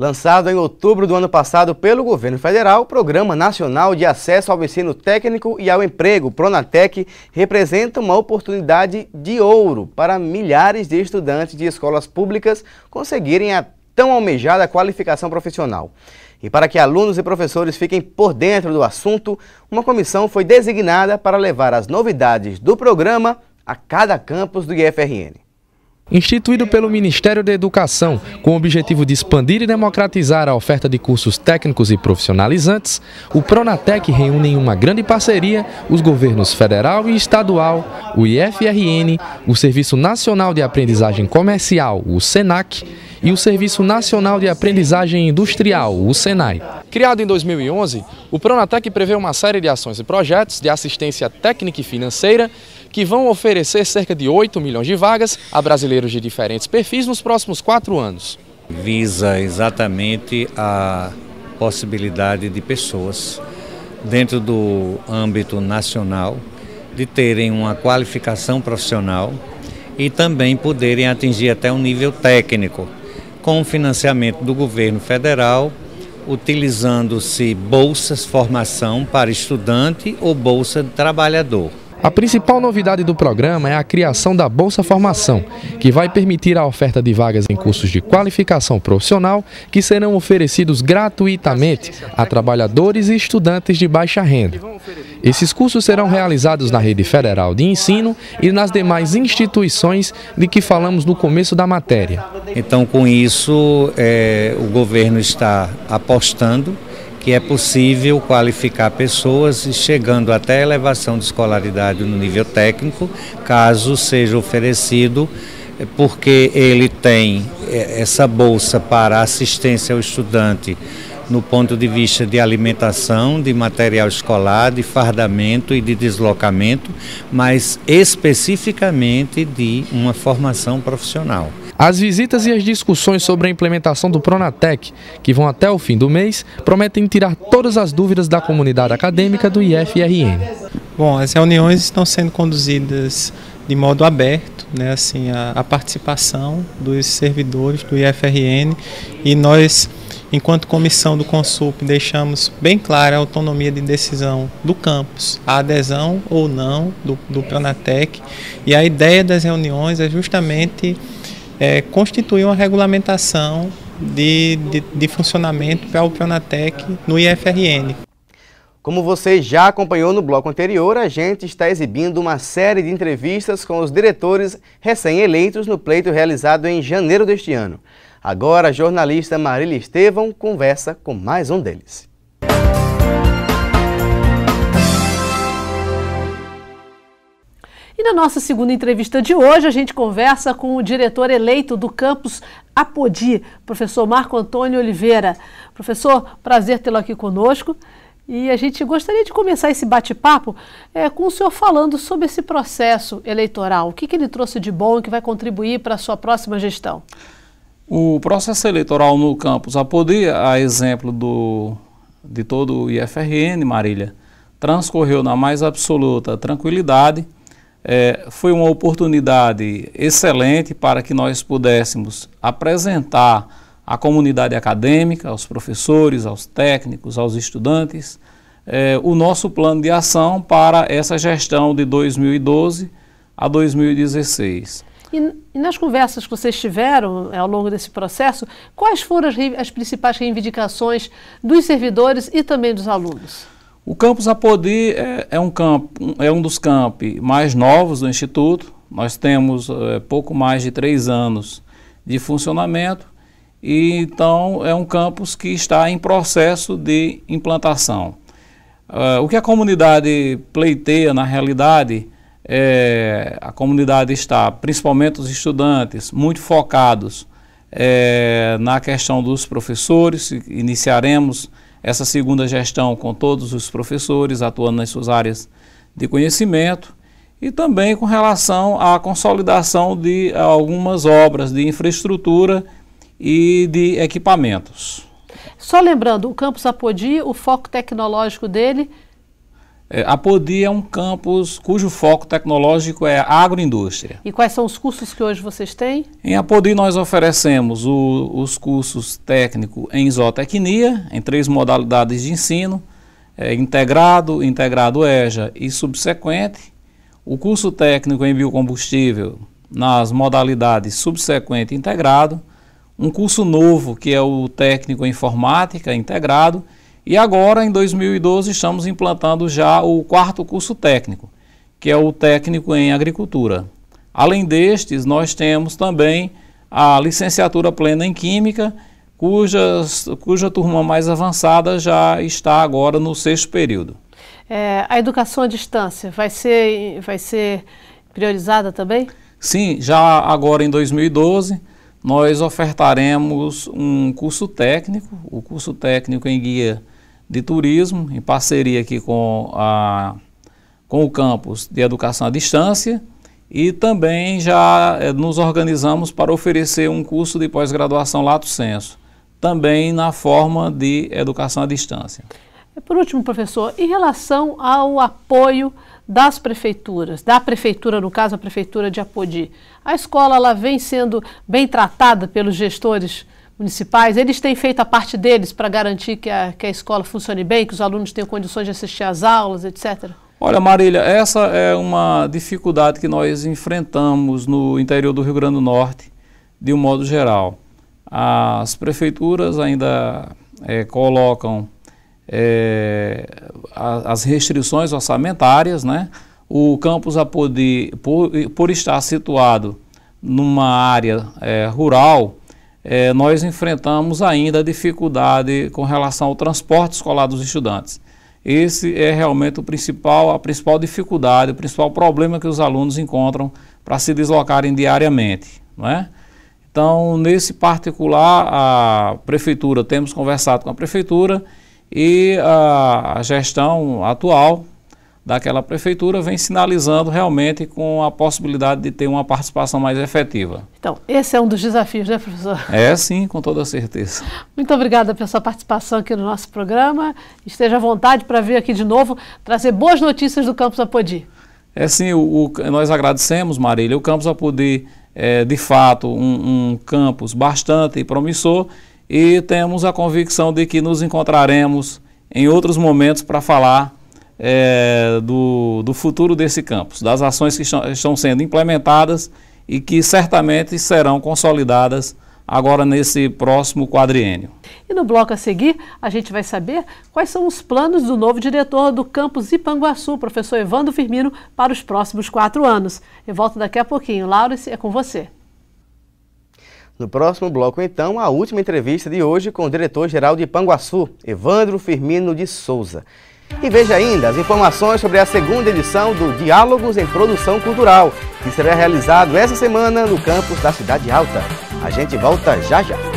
Lançado em outubro do ano passado pelo governo federal, o Programa Nacional de Acesso ao Ensino Técnico e ao Emprego, Pronatec, representa uma oportunidade de ouro para milhares de estudantes de escolas públicas conseguirem a tão almejada qualificação profissional. E para que alunos e professores fiquem por dentro do assunto, uma comissão foi designada para levar as novidades do programa a cada campus do IFRN. Instituído pelo Ministério da Educação com o objetivo de expandir e democratizar a oferta de cursos técnicos e profissionalizantes, o Pronatec reúne em uma grande parceria os governos federal e estadual, o IFRN, o Serviço Nacional de Aprendizagem Comercial, o SENAC, e o Serviço Nacional de Aprendizagem Industrial, o SENAI. Criado em 2011, o Pronatec prevê uma série de ações e projetos de assistência técnica e financeira que vão oferecer cerca de 8 milhões de vagas a brasileiros de diferentes perfis nos próximos quatro anos. Visa exatamente a possibilidade de pessoas dentro do âmbito nacional de terem uma qualificação profissional e também poderem atingir até um nível técnico com o financiamento do governo federal, utilizando-se bolsas formação para estudante ou bolsa de trabalhador. A principal novidade do programa é a criação da Bolsa Formação, que vai permitir a oferta de vagas em cursos de qualificação profissional que serão oferecidos gratuitamente a trabalhadores e estudantes de baixa renda. Esses cursos serão realizados na Rede Federal de Ensino e nas demais instituições de que falamos no começo da matéria. Então, com isso, é, o governo está apostando que é possível qualificar pessoas chegando até a elevação de escolaridade no nível técnico, caso seja oferecido, eh, porque ele tem eh, essa bolsa para assistência ao estudante no ponto de vista de alimentação, de material escolar, de fardamento e de deslocamento, mas especificamente de uma formação profissional. As visitas e as discussões sobre a implementação do Pronatec, que vão até o fim do mês, prometem tirar todas as dúvidas da comunidade acadêmica do IFRN. Bom, as reuniões estão sendo conduzidas de modo aberto, né, assim, a, a participação dos servidores do IFRN e nós Enquanto comissão do Consup, deixamos bem clara a autonomia de decisão do campus, a adesão ou não do, do Pronatec. E a ideia das reuniões é justamente é, constituir uma regulamentação de, de, de funcionamento para o Pionatec no IFRN. Como você já acompanhou no bloco anterior, a gente está exibindo uma série de entrevistas com os diretores recém-eleitos no pleito realizado em janeiro deste ano. Agora, a jornalista Marília Estevão conversa com mais um deles. na nossa segunda entrevista de hoje, a gente conversa com o diretor eleito do campus Apodi, professor Marco Antônio Oliveira. Professor, prazer tê-lo aqui conosco. E a gente gostaria de começar esse bate-papo é, com o senhor falando sobre esse processo eleitoral. O que, que ele trouxe de bom e que vai contribuir para a sua próxima gestão? O processo eleitoral no campus Apodi, a exemplo do, de todo o IFRN, Marília, transcorreu na mais absoluta tranquilidade é, foi uma oportunidade excelente para que nós pudéssemos apresentar à comunidade acadêmica, aos professores, aos técnicos, aos estudantes, é, o nosso plano de ação para essa gestão de 2012 a 2016. E, nas conversas que vocês tiveram é, ao longo desse processo, quais foram as, as principais reivindicações dos servidores e também dos alunos? O campus Apodi é, é, um campo, é um dos campi mais novos do Instituto. Nós temos é, pouco mais de três anos de funcionamento e então é um campus que está em processo de implantação. Uh, o que a comunidade pleiteia na realidade é, a comunidade está, principalmente os estudantes, muito focados é, na questão dos professores. Iniciaremos essa segunda gestão com todos os professores atuando nas suas áreas de conhecimento e também com relação à consolidação de algumas obras de infraestrutura e de equipamentos. Só lembrando, o campus Apodi, o foco tecnológico dele é, a Podi é um campus cujo foco tecnológico é agroindústria. E quais são os cursos que hoje vocês têm? Em Apodi nós oferecemos o, os cursos técnico em zootecnia, em três modalidades de ensino, é, integrado, integrado EJA e subsequente. O curso técnico em biocombustível nas modalidades subsequente e integrado. Um curso novo que é o técnico em informática integrado e agora, em 2012, estamos implantando já o quarto curso técnico, que é o técnico em agricultura. Além destes, nós temos também a licenciatura plena em Química, cujas, cuja turma mais avançada já está agora no sexto período. É, a educação à distância vai ser, vai ser priorizada também? Sim, já agora em 2012 nós ofertaremos um curso técnico, o curso técnico em guia de Turismo, em parceria aqui com, a, com o campus de Educação à Distância, e também já eh, nos organizamos para oferecer um curso de pós-graduação Lato Senso, também na forma de educação à distância. Eh, por último, professor, em relação ao apoio das prefeituras, da prefeitura, no caso a prefeitura de Apodi, a escola ela vem sendo bem tratada pelos gestores municipais, eles têm feito a parte deles para garantir que a, que a escola funcione bem, que os alunos tenham condições de assistir às aulas, etc? Olha, Marília, essa é uma dificuldade que nós enfrentamos no interior do Rio Grande do Norte, de um modo geral. As prefeituras ainda é, colocam é, as restrições orçamentárias, né? O campus a poder, por, por estar situado numa área é, rural, é, nós enfrentamos ainda a dificuldade com relação ao transporte escolar dos estudantes. Esse é realmente o principal, a principal dificuldade, o principal problema que os alunos encontram para se deslocarem diariamente. Não é? Então, nesse particular, a prefeitura, temos conversado com a prefeitura e a, a gestão atual daquela prefeitura vem sinalizando realmente com a possibilidade de ter uma participação mais efetiva. Então, esse é um dos desafios, né, professor? É, sim, com toda certeza. Muito obrigada pela sua participação aqui no nosso programa. Esteja à vontade para vir aqui de novo trazer boas notícias do Campus Apodi. É sim, o, o, nós agradecemos, Marília. O Campus Apodi é, de fato, um, um campus bastante promissor e temos a convicção de que nos encontraremos em outros momentos para falar é, do, do futuro desse campus, das ações que estão, estão sendo implementadas e que certamente serão consolidadas agora nesse próximo quadriênio. E no bloco a seguir, a gente vai saber quais são os planos do novo diretor do campus Ipanguaçu, professor Evandro Firmino, para os próximos quatro anos. Eu volto daqui a pouquinho. Laurence, é com você. No próximo bloco, então, a última entrevista de hoje com o diretor-geral de Ipanguaçu, Evandro Firmino de Souza. E veja ainda as informações sobre a segunda edição do Diálogos em Produção Cultural, que será realizado essa semana no campus da Cidade Alta. A gente volta já já.